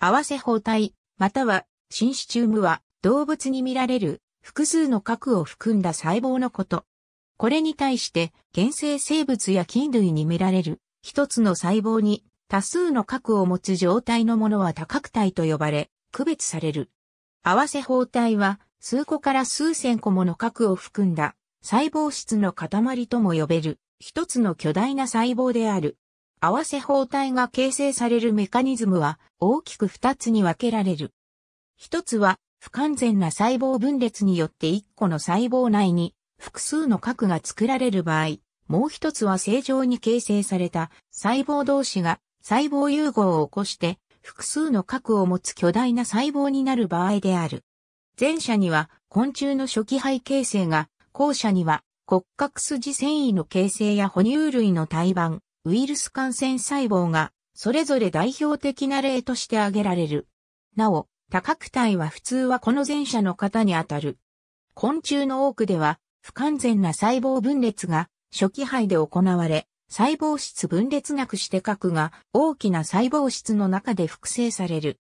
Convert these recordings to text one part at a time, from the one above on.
合わせ包帯、または、ンシチュームは、動物に見られる、複数の核を含んだ細胞のこと。これに対して、原生生物や菌類に見られる、一つの細胞に、多数の核を持つ状態のものは多核体と呼ばれ、区別される。合わせ包帯は、数個から数千個もの核を含んだ、細胞質の塊とも呼べる、一つの巨大な細胞である。合わせ包帯が形成されるメカニズムは大きく二つに分けられる。一つは不完全な細胞分裂によって一個の細胞内に複数の核が作られる場合、もう一つは正常に形成された細胞同士が細胞融合を起こして複数の核を持つ巨大な細胞になる場合である。前者には昆虫の初期肺形成が、後者には骨格筋繊維の形成や哺乳類の胎盤、ウイルス感染細胞が、それぞれ代表的な例として挙げられる。なお、多角体は普通はこの前者の方にあたる。昆虫の多くでは、不完全な細胞分裂が初期肺で行われ、細胞質分裂なくして核が大きな細胞質の中で複製される。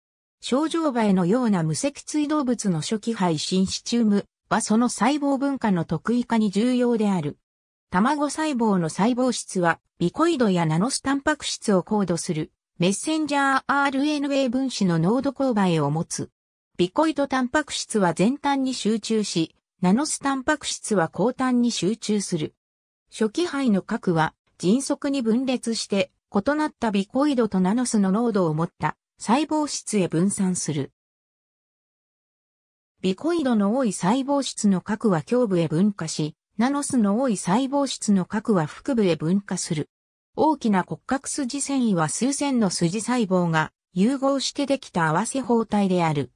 症状映のような無脊椎動物の初期肺新シチュームはその細胞分化の特異化に重要である。卵細胞の細胞質はリコイドやナノスタンパク質をコードするメッセンジャー RNA 分子の濃度勾配を持つ。ビコイドタンパク質は前端に集中し、ナノスタンパク質は後端に集中する。初期胚の核は迅速に分裂して異なったビコイドとナノスの濃度を持った細胞質へ分散する。ビコイドの多い細胞質の核は胸部へ分化し、ナノスの多い細胞質の核は腹部へ分化する。大きな骨格筋繊維は数千の筋細胞が融合してできた合わせ包帯である。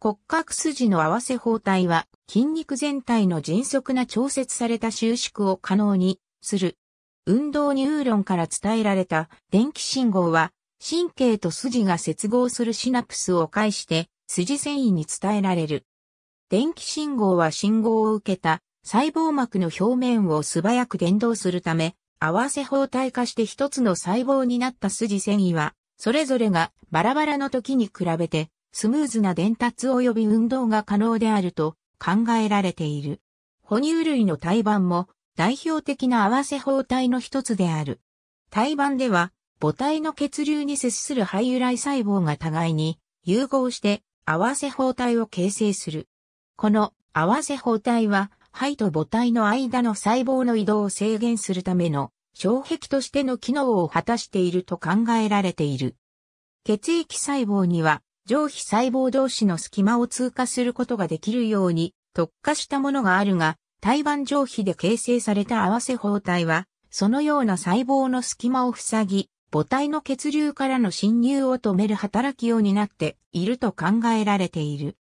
骨格筋の合わせ包帯は筋肉全体の迅速な調節された収縮を可能にする。運動ニューロンから伝えられた電気信号は神経と筋が接合するシナプスを介して筋繊維に伝えられる。電気信号は信号を受けた細胞膜の表面を素早く伝導するため合わせ包帯化して一つの細胞になった筋繊維は、それぞれがバラバラの時に比べて、スムーズな伝達及び運動が可能であると考えられている。哺乳類の胎盤も代表的な合わせ包帯の一つである。胎盤では母体の血流に接する肺由来細胞が互いに融合して合わせ包帯を形成する。この合わせ包帯は肺と母体の間の細胞の移動を制限するための障壁としての機能を果たしていると考えられている。血液細胞には上皮細胞同士の隙間を通過することができるように特化したものがあるが、胎盤上皮で形成された合わせ包帯は、そのような細胞の隙間を塞ぎ、母体の血流からの侵入を止める働きを担っていると考えられている。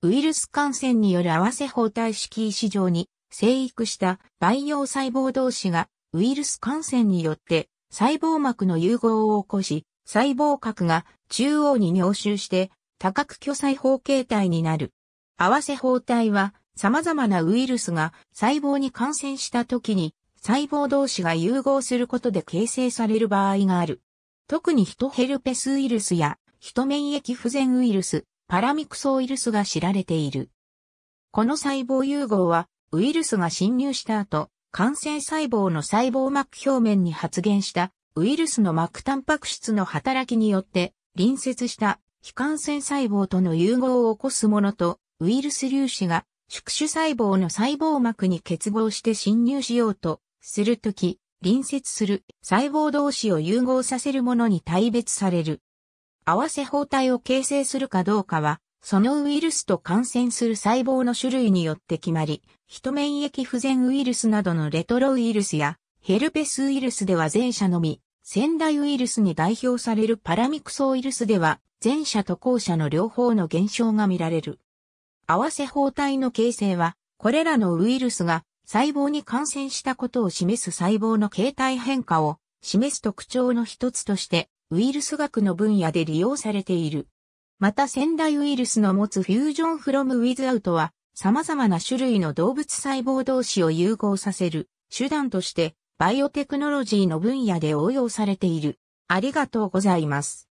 ウイルス感染による合わせ包帯式異市場に生育した培養細胞同士がウイルス感染によって細胞膜の融合を起こし、細胞核が中央に凝集して多角巨細胞形態になる。合わせ包帯は様々なウイルスが細胞に感染した時に細胞同士が融合することで形成される場合がある。特にヒトヘルペスウイルスやヒト免疫不全ウイルス、パラミクソウイルスが知られている。この細胞融合は、ウイルスが侵入した後、感染細胞の細胞膜表面に発現したウイルスの膜タンパク質の働きによって隣接した非感染細胞との融合を起こすものとウイルス粒子が宿主細胞の細胞膜に結合して侵入しようとするとき、隣接する細胞同士を融合させるものに対別される。合わせ包帯を形成するかどうかは、そのウイルスと感染する細胞の種類によって決まり、人免疫不全ウイルスなどのレトロウイルスやヘルペスウイルスでは前者のみ、仙台ウイルスに代表されるパラミクソウイルスでは前者と後者の両方の現象が見られる。合わせ包帯の形成は、これらのウイルスが細胞に感染したことを示す細胞の形態変化を示す特徴の一つとしてウイルス学の分野で利用されている。また仙台ウイルスの持つフュージョンフロムウィズアウトは様々な種類の動物細胞同士を融合させる手段としてバイオテクノロジーの分野で応用されている。ありがとうございます。